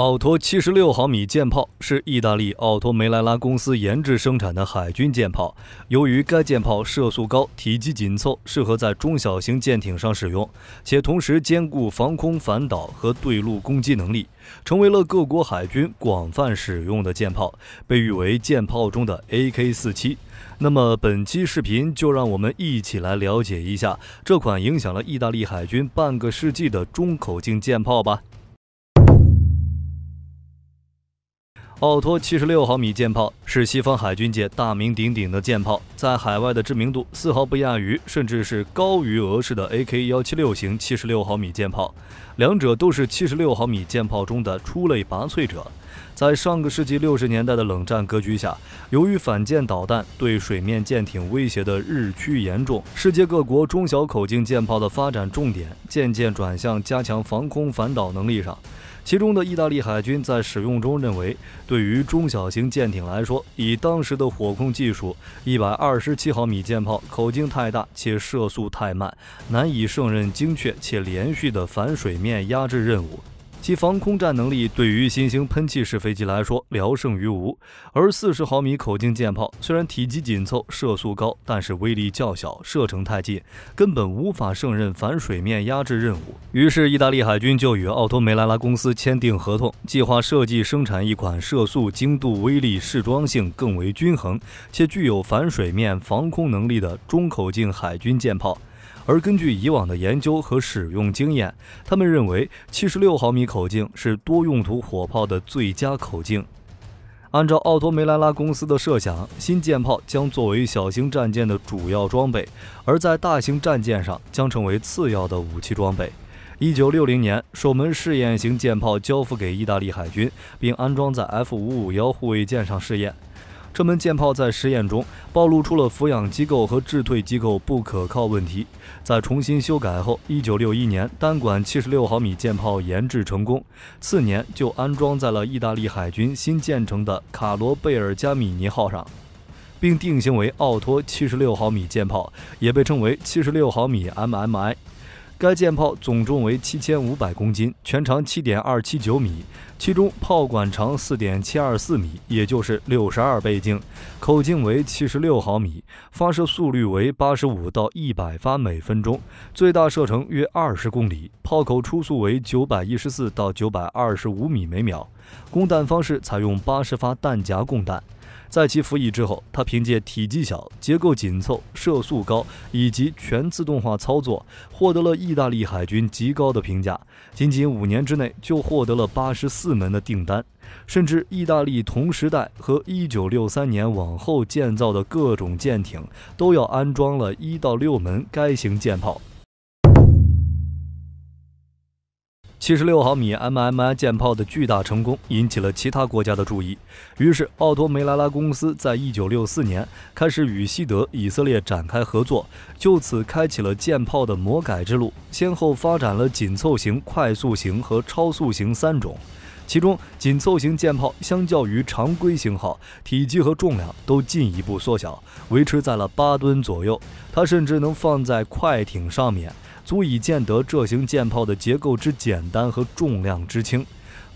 奥托七十六毫米舰炮是意大利奥托梅莱拉公司研制生产的海军舰炮。由于该舰炮射速高、体积紧凑，适合在中小型舰艇上使用，且同时兼顾防空、反导和对陆攻击能力，成为了各国海军广泛使用的舰炮，被誉为舰炮中的 AK47。那么，本期视频就让我们一起来了解一下这款影响了意大利海军半个世纪的中口径舰炮吧。奥托七十六毫米舰炮是西方海军界大名鼎鼎的舰炮，在海外的知名度丝毫不亚于，甚至是高于俄式的 AK 幺七六型七十六毫米舰炮。两者都是七十六毫米舰炮中的出类拔萃者。在上个世纪六十年代的冷战格局下，由于反舰导弹对水面舰艇威胁的日趋严重，世界各国中小口径舰炮的发展重点渐渐转向加强防空反导能力上。其中的意大利海军在使用中认为，对于中小型舰艇来说，以当时的火控技术，127毫米舰炮口径太大且射速太慢，难以胜任精确且连续的反水面压制任务。其防空战能力对于新型喷气式飞机来说聊胜于无，而四十毫米口径舰炮虽然体积紧凑、射速高，但是威力较小、射程太近，根本无法胜任反水面压制任务。于是，意大利海军就与奥托梅拉拉公司签订合同，计划设计生产一款射速、精度、威力、适装性更为均衡，且具有反水面防空能力的中口径海军舰炮。而根据以往的研究和使用经验，他们认为七十六毫米口径是多用途火炮的最佳口径。按照奥托梅莱拉公司的设想，新舰炮将作为小型战舰的主要装备，而在大型战舰上将成为次要的武器装备。一九六零年，首门试验型舰炮交付给意大利海军，并安装在 F 五五幺护卫舰上试验。这门舰炮在实验中暴露出了抚养机构和制退机构不可靠问题，在重新修改后，一九六一年单管七十六毫米舰炮研制成功，次年就安装在了意大利海军新建成的卡罗贝尔加米尼号上，并定型为奥托七十六毫米舰炮，也被称为七十六毫米 MMI。该舰炮总重为七千五百公斤，全长七点二七九米，其中炮管长四点七二四米，也就是六十二倍径，口径为七十六毫米，发射速率为八十五到一百发每分钟，最大射程约二十公里，炮口初速为九百一十四到九百二十五米每秒，供弹方式采用八十发弹夹供弹。在其服役之后，他凭借体积小、结构紧凑、射速高以及全自动化操作，获得了意大利海军极高的评价。仅仅五年之内，就获得了八十四门的订单，甚至意大利同时代和一九六三年往后建造的各种舰艇，都要安装了一到六门该型舰炮。七十六毫米 m m i 舰炮的巨大成功引起了其他国家的注意，于是奥托梅拉拉公司在一九六四年开始与西德、以色列展开合作，就此开启了舰炮的魔改之路，先后发展了紧凑型、快速型和超速型三种。其中紧凑型舰炮相较于常规型号，体积和重量都进一步缩小，维持在了八吨左右，它甚至能放在快艇上面。足以见得这型舰炮的结构之简单和重量之轻，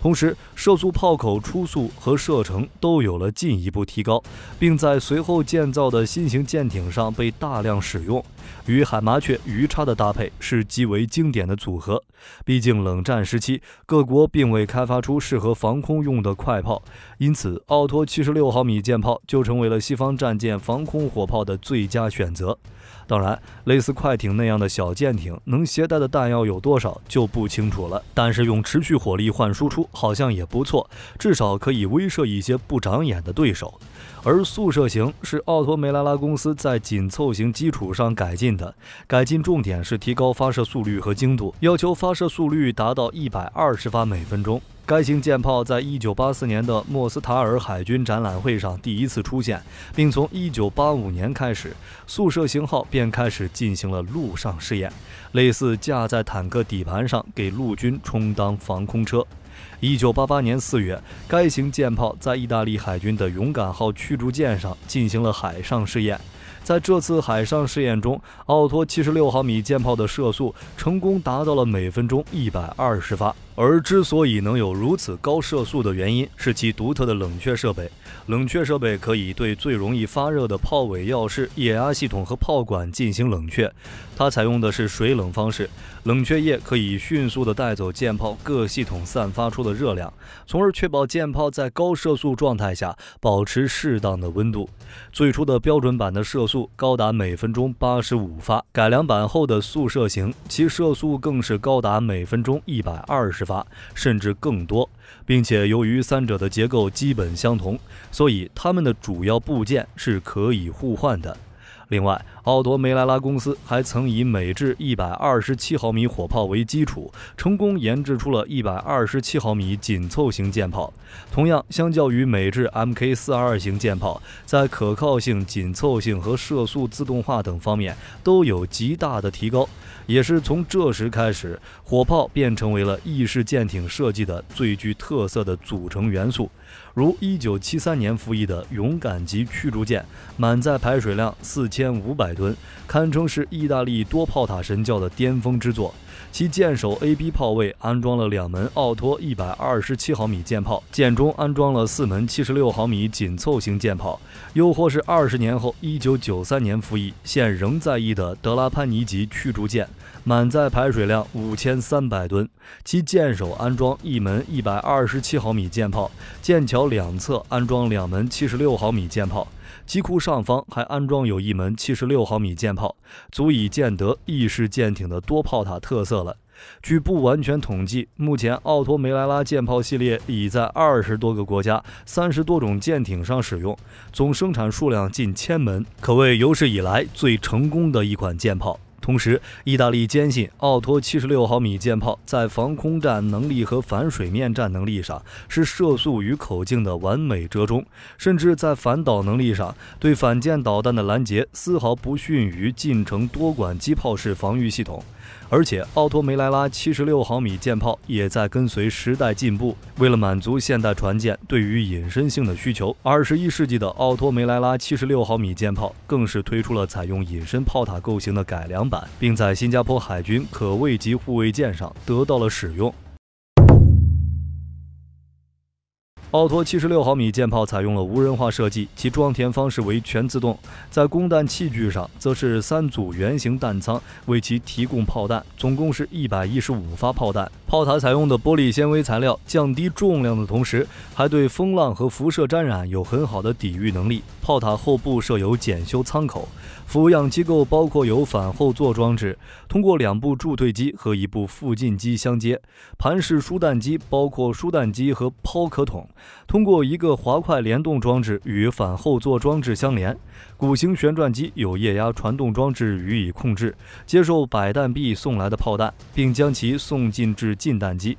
同时射速、炮口初速和射程都有了进一步提高，并在随后建造的新型舰艇上被大量使用。与海麻雀鱼叉的搭配是极为经典的组合。毕竟冷战时期各国并未开发出适合防空用的快炮，因此奥托七十六毫米舰炮就成为了西方战舰防空火炮的最佳选择。当然，类似快艇那样的小舰艇能携带的弹药有多少就不清楚了。但是用持续火力换输出好像也不错，至少可以威慑一些不长眼的对手。而速射型是奥托梅拉拉公司在紧凑型基础上改进的，改进重点是提高发射速率和精度，要求发射速率达到一百二十发每分钟。该型舰炮在一九八四年的莫斯塔尔海军展览会上第一次出现，并从一九八五年开始，速射型号便开始进行了陆上试验，类似架在坦克底盘上给陆军充当防空车。一九八八年四月，该型舰炮在意大利海军的“勇敢号”驱逐舰上进行了海上试验，在这次海上试验中，奥托七十六毫米舰炮的射速成功达到了每分钟一百二十发。而之所以能有如此高射速的原因是其独特的冷却设备，冷却设备可以对最容易发热的炮尾药室、液压系统和炮管进行冷却。它采用的是水冷方式，冷却液可以迅速地带走舰炮各系统散发出的热量，从而确保舰炮在高射速状态下保持适当的温度。最初的标准版的射速高达每分钟八十五发，改良版后的速射型其射速更是高达每分钟一百二十。发甚至更多，并且由于三者的结构基本相同，所以它们的主要部件是可以互换的。另外，奥托·梅莱拉公司还曾以美制127毫米火炮为基础，成功研制出了一127毫米紧凑型舰炮。同样，相较于美制 Mk42 型舰炮，在可靠性、紧凑性和射速、自动化等方面都有极大的提高。也是从这时开始，火炮便成为了意式舰艇设计的最具特色的组成元素。如1973年服役的勇敢级驱逐舰，满载排水量4500吨，堪称是意大利多炮塔神教的巅峰之作。其舰首 A/B 炮位安装了两门奥托127毫米舰炮，舰中安装了四门76毫米紧凑型舰炮，又或是二十年后1993年服役，现仍在役的德拉潘尼级驱逐舰，满载排水量5300吨，其舰首安装一门127毫米舰炮，舰桥两侧安装两门76毫米舰炮。机库上方还安装有一门七十六毫米舰炮，足以见得意式舰艇的多炮塔特色了。据不完全统计，目前奥托·梅莱拉舰炮系列已在二十多个国家、三十多种舰艇上使用，总生产数量近千门，可谓有史以来最成功的一款舰炮。同时，意大利坚信奥托七十六毫米舰炮在防空战能力和反水面战能力上是射速与口径的完美折中，甚至在反导能力上，对反舰导弹的拦截丝毫不逊于近程多管机炮式防御系统。而且，奥托梅莱拉76毫米舰炮也在跟随时代进步。为了满足现代船舰对于隐身性的需求，21世纪的奥托梅莱拉76毫米舰炮更是推出了采用隐身炮塔构型的改良版，并在新加坡海军可畏级护卫舰上得到了使用。奥托七十六毫米舰炮采用了无人化设计，其装填方式为全自动。在供弹器具上，则是三组圆形弹仓为其提供炮弹，总共是一百一十五发炮弹。炮塔采用的玻璃纤维材料，降低重量的同时，还对风浪和辐射沾染有很好的抵御能力。炮塔后部设有检修舱口。俯仰机构包括有反后座装置，通过两部助推机和一部复进机相接。盘式输弹机包括输弹机和抛壳筒，通过一个滑块联动装置与反后座装置相连。鼓形旋转机有液压传动装置予以控制，接受百弹臂送来的炮弹，并将其送进至近弹机。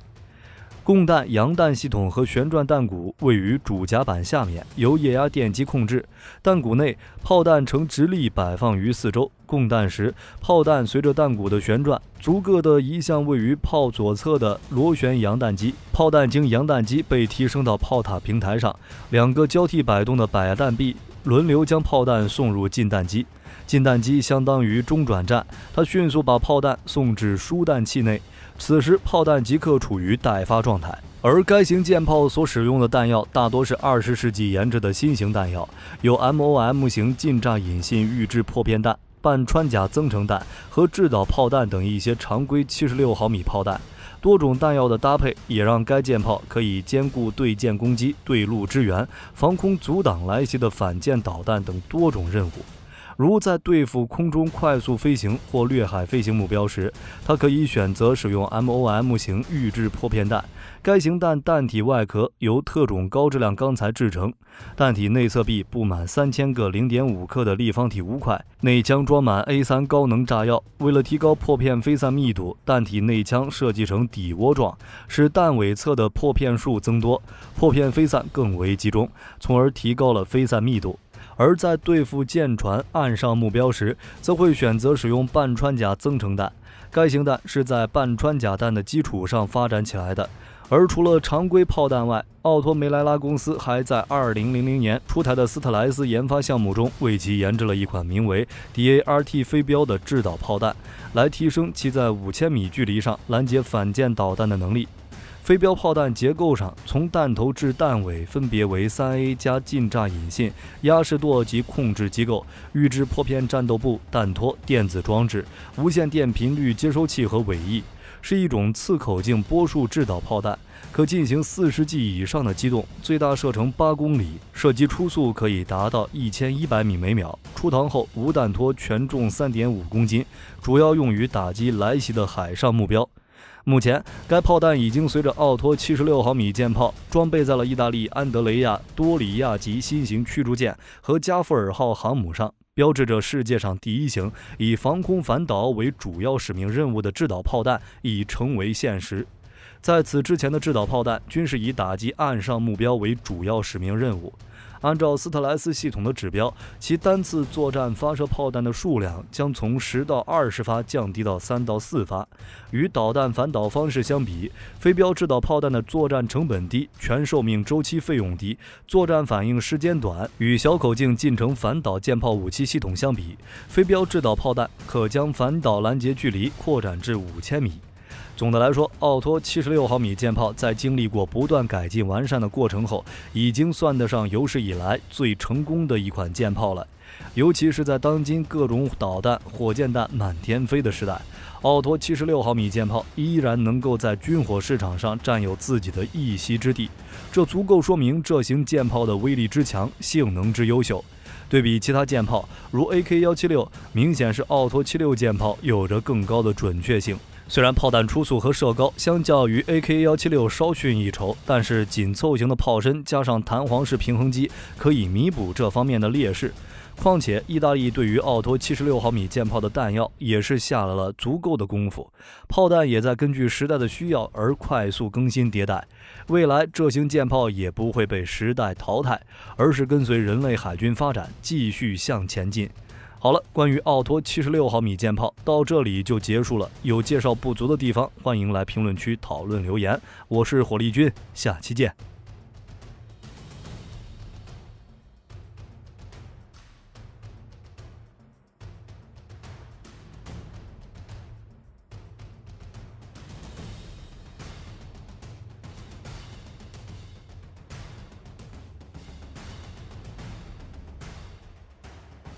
供弹阳弹系统和旋转弹鼓位于主甲板下面，由液压电机控制。弹鼓内炮弹呈直立摆放于四周。供弹时，炮弹随着弹鼓的旋转，逐个地移向位于炮左侧的螺旋阳弹机。炮弹经阳弹机被提升到炮塔平台上，两个交替摆动的摆弹臂轮流将炮弹送入进弹机。进弹机相当于中转站，它迅速把炮弹送至输弹器内，此时炮弹即刻处于待发状态。而该型舰炮所使用的弹药大多是二十世纪研制的新型弹药，有 MOM 型近炸引信预制破片弹、半穿甲增程弹和制导炮弹等一些常规七十六毫米炮弹。多种弹药的搭配也让该舰炮可以兼顾对舰攻击、对陆支援、防空阻挡来袭的反舰导弹等多种任务。如在对付空中快速飞行或掠海飞行目标时，它可以选择使用 MOM 型预制破片弹。该型弹弹体外壳由特种高质量钢材制成，弹体内侧壁布满三千个零点五克的立方体污块，内腔装满 A 三高能炸药。为了提高破片飞散密度，弹体内腔设计成底窝状，使弹尾侧的破片数增多，破片飞散更为集中，从而提高了飞散密度。而在对付舰船岸上目标时，则会选择使用半穿甲增程弹。该型弹是在半穿甲弹的基础上发展起来的。而除了常规炮弹外，奥托梅莱拉公司还在2000年出台的斯特莱斯研发项目中，为其研制了一款名为 DART 飞镖的制导炮弹，来提升其在5千米距离上拦截反舰导弹的能力。飞镖炮弹结构上，从弹头至弹尾分别为三 A 加近炸引信、压式舵及控制机构、预制破片战斗部、弹托、电子装置、无线电频率接收器和尾翼，是一种次口径波束制导炮弹，可进行四十 G 以上的机动，最大射程八公里，射击初速可以达到一千一百米每秒，出膛后无弹托，全重三点五公斤，主要用于打击来袭的海上目标。目前，该炮弹已经随着奥托七十六毫米舰炮装备在了意大利安德雷亚·多里亚级新型驱逐舰和加富尔号航母上，标志着世界上第一型以防空反导为主要使命任务的制导炮弹已成为现实。在此之前的制导炮弹均是以打击岸上目标为主要使命任务。按照斯特莱斯系统的指标，其单次作战发射炮弹的数量将从十到二十发降低到三到四发。与导弹反导方式相比，飞镖制导炮弹的作战成本低，全寿命周期费用低，作战反应时间短。与小口径近程反导舰炮武器系统相比，飞镖制导炮弹可将反导拦截距离扩展至五千米。总的来说，奥托七十六毫米舰炮在经历过不断改进完善的过程后，已经算得上有史以来最成功的一款舰炮了。尤其是在当今各种导弹、火箭弹满天飞的时代，奥托七十六毫米舰炮依然能够在军火市场上占有自己的一席之地，这足够说明这型舰炮的威力之强、性能之优秀。对比其他舰炮，如 AK 幺七六，明显是奥托七六舰炮有着更高的准确性。虽然炮弹初速和射高相较于 AK 幺七六稍逊一筹，但是紧凑型的炮身加上弹簧式平衡机可以弥补这方面的劣势。况且，意大利对于奥托七十六毫米舰炮的弹药也是下了了足够的功夫，炮弹也在根据时代的需要而快速更新迭代。未来这型舰炮也不会被时代淘汰，而是跟随人类海军发展继续向前进。好了，关于奥托七十六毫米舰炮到这里就结束了。有介绍不足的地方，欢迎来评论区讨论留言。我是火力军，下期见。